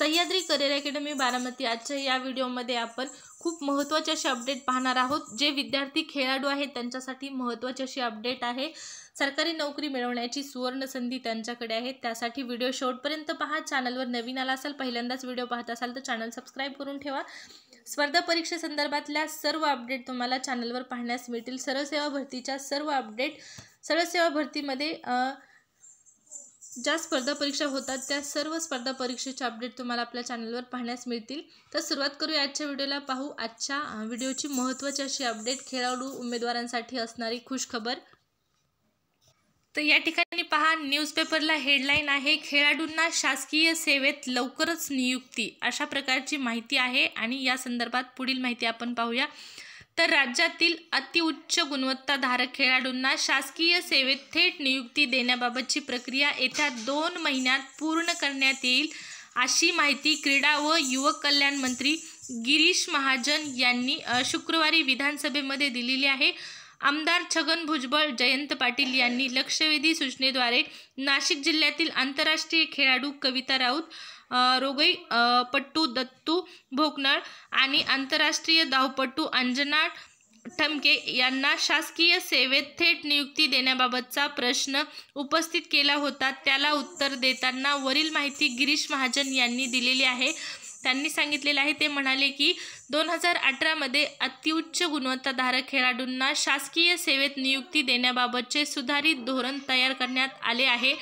Sahyadri career academy Baramati आजच्या या व्हिडिओमध्ये आपण खूप महत्त्वाचे असे अपडेट पाहणार आहोत जे विद्यार्थी खेळाडू आहेत त्यांच्यासाठी महत्त्वाची अशी अपडेट आहे सरकारी नोकरी मिळवण्याची सुवर्ण संधी त्यांच्याकडे आहे त्यासाठी व्हिडिओ शेवटपर्यंत पहा चॅनलवर नवीन आला असाल पहिल्यांदाच व्हिडिओ पाहत असाल तर चॅनल सबस्क्राईब करून ठेवा स्पर्धा परीक्षेसंदर्भातल्या सर्व अपडेट तुम्हाला चॅनलवर पाहण्यास मिळतील सरळसेवा भरतीच्या सर्व अपडेट सरळसेवा भरतीमध्ये ज्या स्पर्धा परीक्षा होतात त्या सर्व स्पर्धा परीक्षेचे अपडेट तुम्हाला आपल्या चॅनलवर पाहण्यास मिळतील तर सुरुवात करूया आजच्या व्हिडिओला पाहू आजच्या व्हिडिओची महत्त्वाची अशी अपडेट खेळाडू उमेदवारांसाठी असणारी खुशखबर तर या ठिकाणी पहा न्यूजपेपरला हेडलाईन आहे खेळाडूंना शासकीय सेवेत लवकरच नियुक्ती अशा प्रकारची माहिती आहे आणि या संदर्भात पुढील माहिती आपण पाहूया तर राज्यातील अतिउच्च गुणवत्ताधारक खेळाडूंना शासकीय सेवेत थेट नियुक्ती देण्याबाबतची प्रक्रिया येत्या दोन महिन्यात पूर्ण करण्यात येईल अशी माहिती क्रीडा व युवक कल्याण मंत्री गिरीश महाजन यांनी शुक्रवारी विधानसभेमध्ये दिलेली आहे आमदार छगन भुजबळ जयंत पाटील यांनी लक्षवेधी सूचनेद्वारे नाशिक जिल्ह्यातील आंतरराष्ट्रीय खेळाडू कविता राऊत रोगई पट्टू दत्तू भोकनळ आणि आंतरराष्ट्रीय धावपट्टू अंजना ठमके यांना शासकीय सेवेत थेट नियुक्ती देण्याबाबतचा प्रश्न उपस्थित केला होता त्याला उत्तर देताना वरील माहिती गिरीश महाजन यांनी दिलेली आहे त्यांनी सांगितलेलं आहे ते म्हणाले की दोन हजार अठरामध्ये अतिउच्च गुणवत्ताधारक खेळाडूंना शासकीय सेवेत नियुक्ती देण्याबाबतचे सुधारित धोरण तयार करण्यात आले आहे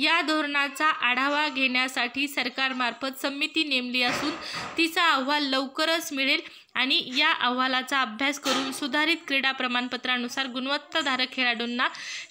या धोरणाचा आढावा घेण्यासाठी सरकारमार्फत समिती नेमली असून तिचा अहवाल लवकरच मिळेल आणि या अहवालाचा अभ्यास करून सुधारित क्रीडा प्रमाणपत्रानुसार गुणवत्ताधारक खेळाडूंना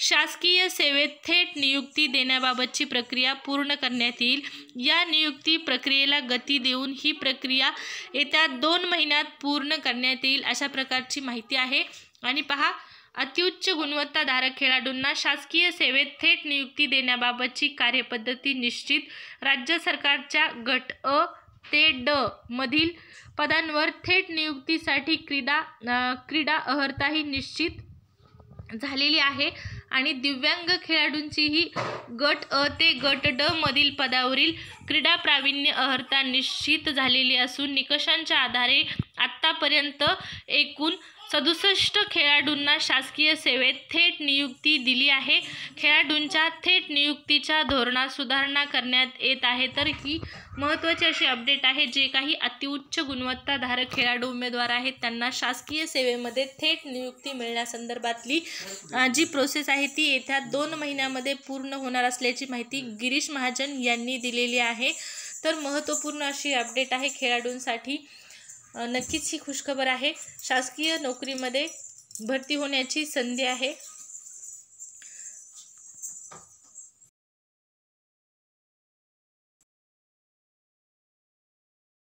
शासकीय सेवेत थेट नियुक्ती देण्याबाबतची प्रक्रिया पूर्ण करण्यात येईल या नियुक्ती प्रक्रियेला गती देऊन ही प्रक्रिया येत्या दोन महिन्यात पूर्ण करण्यात येईल अशा प्रकारची माहिती आहे आणि पहा अत्युच्च गुणवत्ताधारक खेळाडूंना शासकीय सेवेत थेट नियुक्ती देण्याबाबतची कार्यपद्धती निश्चित राज्य सरकारच्या गट अ ते ड मधील पदांवर थेट नियुक्तीसाठी क्रीडा क्रीडा अर्हताही निश्चित झालेली आहे आणि दिव्यांग खेळाडूंचीही गट अ ते गट ड मधील पदावरील क्रीडा प्रावीण्य अहर्ता निश्चित झालेली असून निकषांच्या आधारे आत्तापर्यंत एकूण सदुसष्ट खेळाडूंना शासकीय सेवेत थेट नियुक्ती दिली आहे खेळाडूंच्या थेट नियुक्तीच्या धोरणात सुधारणा करण्यात येत आहे तर ही महत्त्वाची अशी अपडेट आहे जे काही अतिउच्च गुणवत्ताधारक खेळाडू उमेदवार आहेत त्यांना शासकीय सेवेमध्ये थेट नियुक्ती मिळण्यासंदर्भातली जी प्रोसेस आहे ती येत्या दोन महिन्यामध्ये पूर्ण होणार असल्याची माहिती गिरीश महाजन यांनी दिलेली आहे तर महत्त्वपूर्ण अशी अपडेट आहे खेळाडूंसाठी नक्कीच ही खुशखबर आहे शासकीय नोकरीमध्ये भरती होण्याची संधी आहे